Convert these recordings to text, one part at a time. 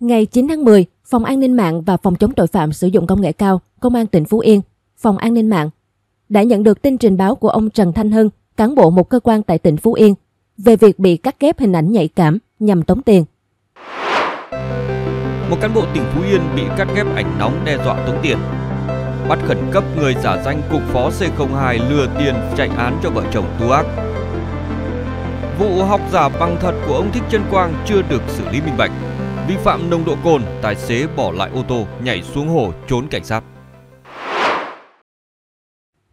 Ngày 9 tháng 10, Phòng An ninh mạng và Phòng chống tội phạm sử dụng công nghệ cao, Công an tỉnh Phú Yên, Phòng An ninh mạng đã nhận được tin trình báo của ông Trần Thanh Hưng, cán bộ một cơ quan tại tỉnh Phú Yên, về việc bị cắt ghép hình ảnh nhạy cảm nhằm tống tiền. Một cán bộ tỉnh Phú Yên bị cắt ghép ảnh nóng đe dọa tống tiền. Bắt khẩn cấp người giả danh cục phó C02 lừa tiền chạy án cho vợ chồng tu ác. Vụ học giả bằng thật của ông Thích Trân Quang chưa được xử lý minh bạch. Vi phạm nồng độ cồn, tài xế bỏ lại ô tô, nhảy xuống hồ trốn cảnh sát.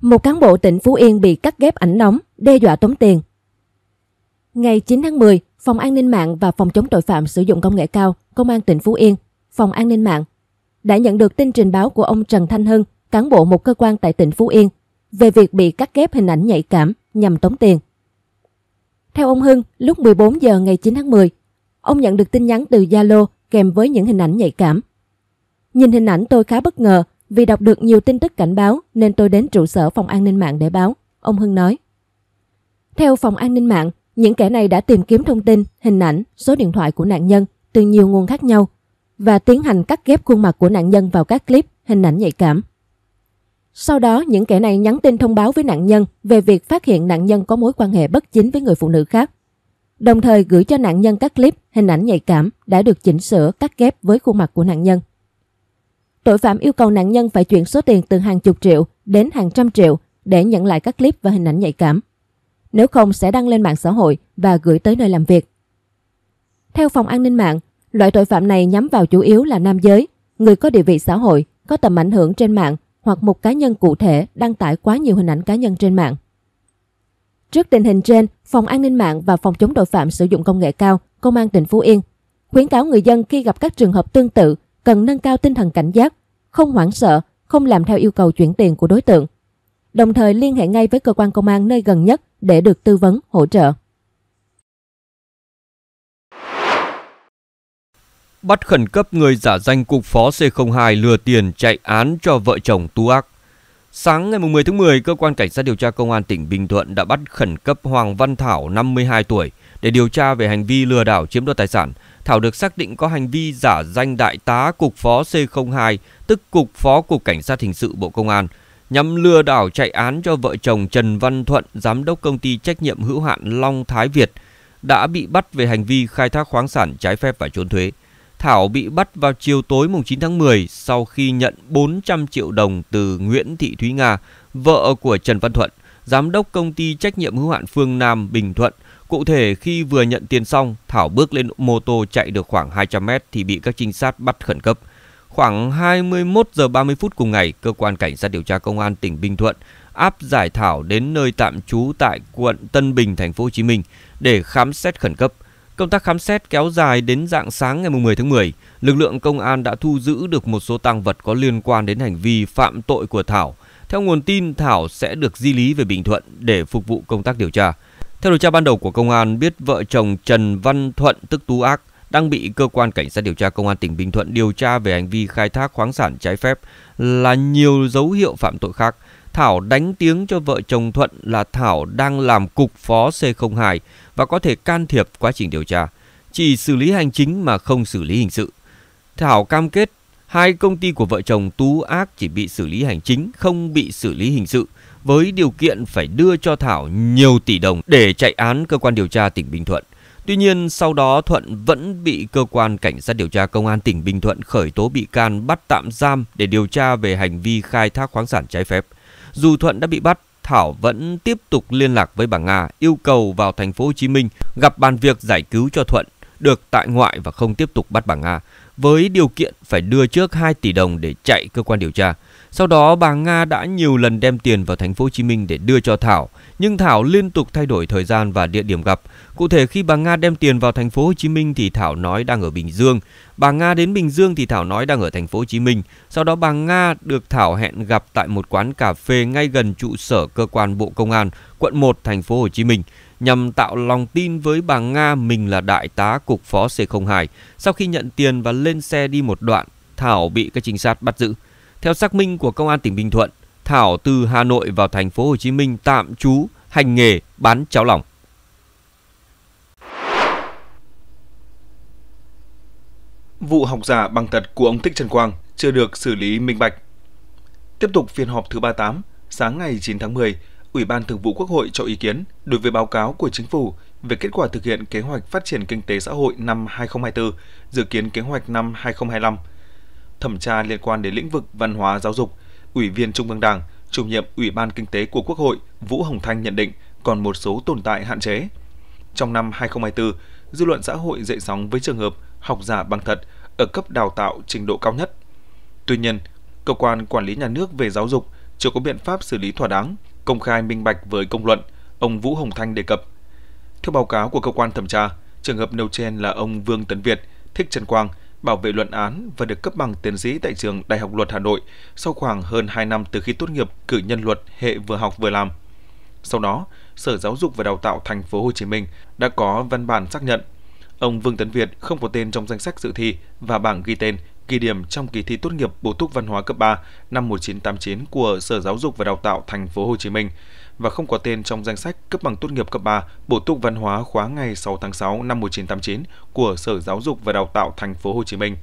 Một cán bộ tỉnh Phú Yên bị cắt ghép ảnh nóng, đe dọa tống tiền. Ngày 9 tháng 10, Phòng An ninh mạng và Phòng chống tội phạm sử dụng công nghệ cao, Công an tỉnh Phú Yên, Phòng An ninh mạng đã nhận được tin trình báo của ông Trần Thanh Hưng, cán bộ một cơ quan tại tỉnh Phú Yên, về việc bị cắt ghép hình ảnh nhạy cảm nhằm tống tiền. Theo ông Hưng, lúc 14 giờ ngày 9 tháng 10, ông nhận được tin nhắn từ Zalo kèm với những hình ảnh nhạy cảm. Nhìn hình ảnh tôi khá bất ngờ vì đọc được nhiều tin tức cảnh báo nên tôi đến trụ sở phòng an ninh mạng để báo, ông Hưng nói. Theo phòng an ninh mạng, những kẻ này đã tìm kiếm thông tin, hình ảnh, số điện thoại của nạn nhân từ nhiều nguồn khác nhau và tiến hành cắt ghép khuôn mặt của nạn nhân vào các clip, hình ảnh nhạy cảm. Sau đó, những kẻ này nhắn tin thông báo với nạn nhân về việc phát hiện nạn nhân có mối quan hệ bất chính với người phụ nữ khác đồng thời gửi cho nạn nhân các clip, hình ảnh nhạy cảm đã được chỉnh sửa cắt ghép với khuôn mặt của nạn nhân. Tội phạm yêu cầu nạn nhân phải chuyển số tiền từ hàng chục triệu đến hàng trăm triệu để nhận lại các clip và hình ảnh nhạy cảm. Nếu không sẽ đăng lên mạng xã hội và gửi tới nơi làm việc. Theo Phòng An ninh mạng, loại tội phạm này nhắm vào chủ yếu là nam giới, người có địa vị xã hội, có tầm ảnh hưởng trên mạng hoặc một cá nhân cụ thể đăng tải quá nhiều hình ảnh cá nhân trên mạng. Trước tình hình trên, Phòng An ninh mạng và Phòng chống tội phạm sử dụng công nghệ cao, Công an tỉnh Phú Yên khuyến cáo người dân khi gặp các trường hợp tương tự cần nâng cao tinh thần cảnh giác, không hoảng sợ, không làm theo yêu cầu chuyển tiền của đối tượng. Đồng thời liên hệ ngay với cơ quan công an nơi gần nhất để được tư vấn, hỗ trợ. Bắt khẩn cấp người giả danh cục phó C02 lừa tiền chạy án cho vợ chồng tu ác. Sáng ngày 10 tháng 10, cơ quan cảnh sát điều tra công an tỉnh Bình Thuận đã bắt khẩn cấp Hoàng Văn Thảo, 52 tuổi, để điều tra về hành vi lừa đảo chiếm đoạt tài sản. Thảo được xác định có hành vi giả danh đại tá cục phó C02, tức cục phó cục cảnh sát hình sự Bộ Công an, nhằm lừa đảo chạy án cho vợ chồng Trần Văn Thuận, giám đốc công ty trách nhiệm hữu hạn Long Thái Việt, đã bị bắt về hành vi khai thác khoáng sản trái phép và trốn thuế. Thảo bị bắt vào chiều tối mùng 9 tháng 10 sau khi nhận 400 triệu đồng từ Nguyễn Thị Thúy Nga, vợ của Trần Văn Thuận, giám đốc công ty trách nhiệm hữu hạn Phương Nam Bình Thuận. Cụ thể khi vừa nhận tiền xong, Thảo bước lên mô tô chạy được khoảng 200 mét thì bị các trinh sát bắt khẩn cấp. Khoảng 21 giờ 30 phút cùng ngày, cơ quan cảnh sát điều tra công an tỉnh Bình Thuận áp giải Thảo đến nơi tạm trú tại quận Tân Bình, thành phố Hồ Chí Minh để khám xét khẩn cấp. Công tác khám xét kéo dài đến dạng sáng ngày 10 tháng 10, lực lượng công an đã thu giữ được một số tăng vật có liên quan đến hành vi phạm tội của Thảo. Theo nguồn tin, Thảo sẽ được di lý về Bình Thuận để phục vụ công tác điều tra. Theo điều tra ban đầu của công an, biết vợ chồng Trần Văn Thuận tức Tú Ác đang bị cơ quan cảnh sát điều tra công an tỉnh Bình Thuận điều tra về hành vi khai thác khoáng sản trái phép là nhiều dấu hiệu phạm tội khác. Thảo đánh tiếng cho vợ chồng Thuận là Thảo đang làm cục phó C02 và có thể can thiệp quá trình điều tra, chỉ xử lý hành chính mà không xử lý hình sự. Thảo cam kết hai công ty của vợ chồng Tú Ác chỉ bị xử lý hành chính, không bị xử lý hình sự, với điều kiện phải đưa cho Thảo nhiều tỷ đồng để chạy án cơ quan điều tra tỉnh Bình Thuận. Tuy nhiên, sau đó Thuận vẫn bị cơ quan cảnh sát điều tra công an tỉnh Bình Thuận khởi tố bị can bắt tạm giam để điều tra về hành vi khai thác khoáng sản trái phép. Dù Thuận đã bị bắt, Thảo vẫn tiếp tục liên lạc với bà Nga, yêu cầu vào thành phố Hồ Chí Minh gặp bàn việc giải cứu cho Thuận, được tại ngoại và không tiếp tục bắt bà Nga với điều kiện phải đưa trước 2 tỷ đồng để chạy cơ quan điều tra. Sau đó bà Nga đã nhiều lần đem tiền vào thành phố Hồ Chí Minh để đưa cho Thảo, nhưng Thảo liên tục thay đổi thời gian và địa điểm gặp. Cụ thể khi bà Nga đem tiền vào thành phố Hồ Chí Minh thì Thảo nói đang ở Bình Dương, bà Nga đến Bình Dương thì Thảo nói đang ở thành phố Hồ Chí Minh. Sau đó bà Nga được Thảo hẹn gặp tại một quán cà phê ngay gần trụ sở cơ quan Bộ Công an, quận 1 thành phố Hồ Chí Minh nhằm tạo lòng tin với bà Nga mình là đại tá cục phó C02. Sau khi nhận tiền và lên xe đi một đoạn, Thảo bị các trinh sát bắt giữ. Theo xác minh của công an tỉnh Bình Thuận, Thảo từ Hà Nội vào thành phố Hồ Chí Minh tạm trú, hành nghề bán cháo lỏng. Vụ học giả bằng thật của ông Thích Trần Quang chưa được xử lý minh bạch. Tiếp tục phiên họp thứ 38, sáng ngày 9 tháng 10, Ủy ban Thường vụ Quốc hội cho ý kiến đối với báo cáo của Chính phủ về kết quả thực hiện kế hoạch phát triển kinh tế xã hội năm 2024, dự kiến kế hoạch năm 2025. Thẩm tra liên quan đến lĩnh vực văn hóa giáo dục, Ủy viên Trung ương Đảng, chủ nhiệm Ủy ban Kinh tế của Quốc hội Vũ Hồng Thanh nhận định còn một số tồn tại hạn chế. Trong năm 2024, dư luận xã hội dậy sóng với trường hợp học giả bằng thật ở cấp đào tạo trình độ cao nhất. Tuy nhiên, cơ quan quản lý nhà nước về giáo dục chưa có biện pháp xử lý thỏa đáng công khai minh bạch với công luận, ông Vũ Hồng Thanh đề cập. Theo báo cáo của cơ quan thẩm tra, trường hợp nêu trên là ông Vương Tấn Việt, Thích Trần Quang, bảo vệ luận án và được cấp bằng tiến sĩ tại trường Đại học Luật Hà Nội sau khoảng hơn 2 năm từ khi tốt nghiệp cử nhân luật hệ vừa học vừa làm. Sau đó, Sở Giáo dục và Đào tạo Thành phố Hồ Chí Minh đã có văn bản xác nhận ông Vương Tấn Việt không có tên trong danh sách dự thi và bảng ghi tên kỳ điểm trong kỳ thi tốt nghiệp bổ túc văn hóa cấp 3 năm 1989 của Sở Giáo dục và Đào tạo Thành phố Hồ Chí Minh và không có tên trong danh sách cấp bằng tốt nghiệp cấp 3 bổ túc văn hóa khóa ngày 6 tháng 6 năm 1989 của Sở Giáo dục và Đào tạo Thành phố Hồ Chí Minh.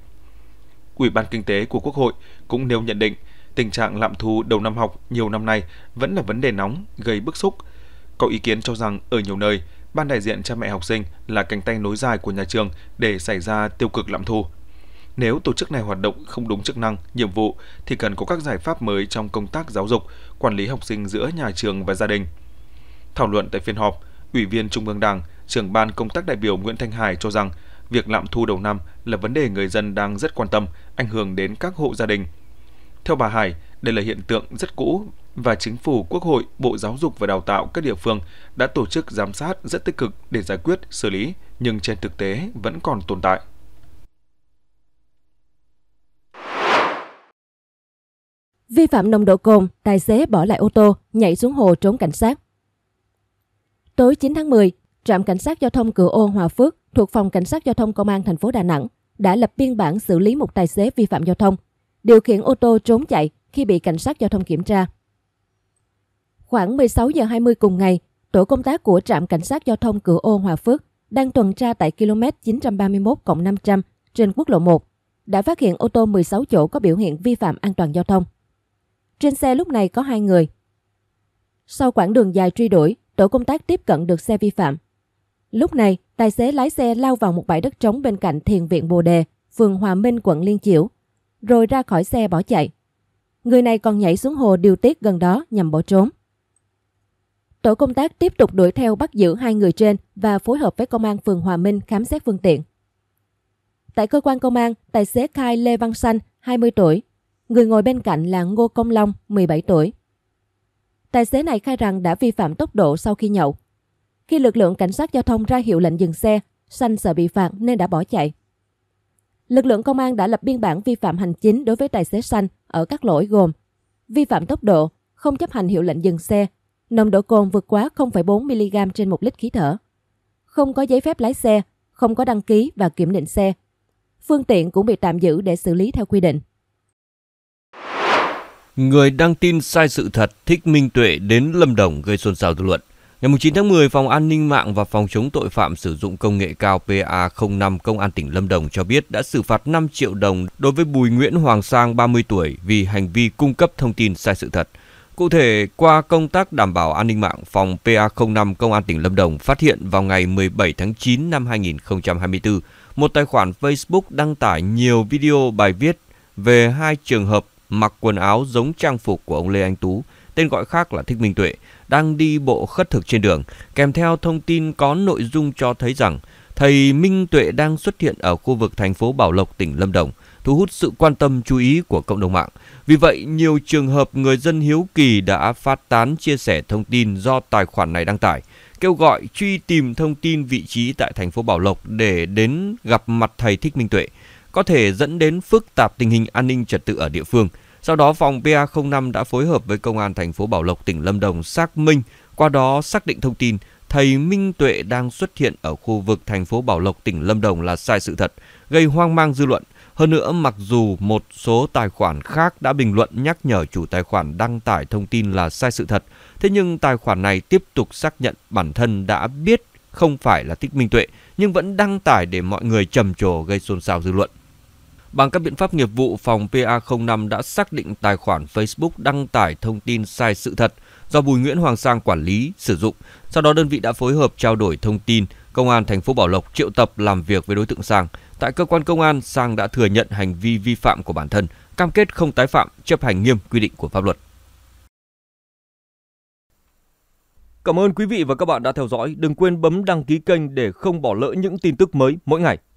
Ủy ban Kinh tế của Quốc hội cũng nêu nhận định tình trạng lạm thu đầu năm học nhiều năm nay vẫn là vấn đề nóng gây bức xúc. Có ý kiến cho rằng ở nhiều nơi, ban đại diện cha mẹ học sinh là cánh tay nối dài của nhà trường để xảy ra tiêu cực lạm thu, nếu tổ chức này hoạt động không đúng chức năng, nhiệm vụ thì cần có các giải pháp mới trong công tác giáo dục, quản lý học sinh giữa nhà trường và gia đình. Thảo luận tại phiên họp, Ủy viên Trung ương Đảng, trưởng ban công tác đại biểu Nguyễn Thanh Hải cho rằng việc lạm thu đầu năm là vấn đề người dân đang rất quan tâm, ảnh hưởng đến các hộ gia đình. Theo bà Hải, đây là hiện tượng rất cũ và chính phủ, quốc hội, bộ giáo dục và đào tạo các địa phương đã tổ chức giám sát rất tích cực để giải quyết, xử lý, nhưng trên thực tế vẫn còn tồn tại. Vi phạm nồng độ cồn, tài xế bỏ lại ô tô, nhảy xuống hồ trốn cảnh sát. Tối 9 tháng 10, trạm cảnh sát giao thông cửa ô Hòa Phước thuộc phòng cảnh sát giao thông công an thành phố Đà Nẵng đã lập biên bản xử lý một tài xế vi phạm giao thông, điều khiển ô tô trốn chạy khi bị cảnh sát giao thông kiểm tra. Khoảng 16 giờ 20 cùng ngày, tổ công tác của trạm cảnh sát giao thông cửa ô Hòa Phước đang tuần tra tại km 931 500 trên quốc lộ 1 đã phát hiện ô tô 16 chỗ có biểu hiện vi phạm an toàn giao thông. Trên xe lúc này có hai người. Sau quãng đường dài truy đuổi, tổ công tác tiếp cận được xe vi phạm. Lúc này, tài xế lái xe lao vào một bãi đất trống bên cạnh thiền viện Bồ Đề, phường Hòa Minh, quận Liên Chiểu, rồi ra khỏi xe bỏ chạy. Người này còn nhảy xuống hồ điều tiết gần đó nhằm bỏ trốn. Tổ công tác tiếp tục đuổi theo bắt giữ hai người trên và phối hợp với công an phường Hòa Minh khám xét phương tiện. Tại cơ quan công an, tài xế khai Lê Văn Xanh, 20 tuổi, Người ngồi bên cạnh là Ngô Công Long, 17 tuổi. Tài xế này khai rằng đã vi phạm tốc độ sau khi nhậu. Khi lực lượng cảnh sát giao thông ra hiệu lệnh dừng xe, Sanh sợ bị phạt nên đã bỏ chạy. Lực lượng công an đã lập biên bản vi phạm hành chính đối với tài xế Sanh ở các lỗi gồm vi phạm tốc độ, không chấp hành hiệu lệnh dừng xe, nồng độ cồn vượt quá 0,4mg trên 1 lít khí thở, không có giấy phép lái xe, không có đăng ký và kiểm định xe. Phương tiện cũng bị tạm giữ để xử lý theo quy định. Người đăng tin sai sự thật thích minh tuệ đến Lâm Đồng gây xôn xao dư luận. Ngày 9 tháng 10, Phòng An ninh mạng và Phòng chống tội phạm sử dụng công nghệ cao PA05 Công an tỉnh Lâm Đồng cho biết đã xử phạt 5 triệu đồng đối với Bùi Nguyễn Hoàng Sang 30 tuổi vì hành vi cung cấp thông tin sai sự thật. Cụ thể, qua công tác đảm bảo an ninh mạng, phòng PA05 Công an tỉnh Lâm Đồng phát hiện vào ngày 17 tháng 9 năm 2024, một tài khoản Facebook đăng tải nhiều video bài viết về hai trường hợp mặc quần áo giống trang phục của ông Lê Anh Tú, tên gọi khác là Thích Minh Tuệ, đang đi bộ khất thực trên đường, kèm theo thông tin có nội dung cho thấy rằng thầy Minh Tuệ đang xuất hiện ở khu vực thành phố Bảo Lộc, tỉnh Lâm Đồng, thu hút sự quan tâm chú ý của cộng đồng mạng. Vì vậy, nhiều trường hợp người dân hiếu kỳ đã phát tán chia sẻ thông tin do tài khoản này đăng tải, kêu gọi truy tìm thông tin vị trí tại thành phố Bảo Lộc để đến gặp mặt thầy Thích Minh Tuệ, có thể dẫn đến phức tạp tình hình an ninh trật tự ở địa phương – sau đó, phòng PA05 đã phối hợp với Công an thành phố Bảo Lộc, tỉnh Lâm Đồng xác minh, qua đó xác định thông tin thầy Minh Tuệ đang xuất hiện ở khu vực thành phố Bảo Lộc, tỉnh Lâm Đồng là sai sự thật, gây hoang mang dư luận. Hơn nữa, mặc dù một số tài khoản khác đã bình luận nhắc nhở chủ tài khoản đăng tải thông tin là sai sự thật, thế nhưng tài khoản này tiếp tục xác nhận bản thân đã biết không phải là Thích Minh Tuệ, nhưng vẫn đăng tải để mọi người trầm trồ gây xôn xao dư luận. Bằng các biện pháp nghiệp vụ, phòng PA05 đã xác định tài khoản Facebook đăng tải thông tin sai sự thật do Bùi Nguyễn Hoàng Sang quản lý, sử dụng. Sau đó đơn vị đã phối hợp trao đổi thông tin, công an thành phố Bảo Lộc triệu tập làm việc với đối tượng Sang. Tại cơ quan công an, Sang đã thừa nhận hành vi vi phạm của bản thân, cam kết không tái phạm, chấp hành nghiêm quy định của pháp luật. Cảm ơn quý vị và các bạn đã theo dõi. Đừng quên bấm đăng ký kênh để không bỏ lỡ những tin tức mới mỗi ngày.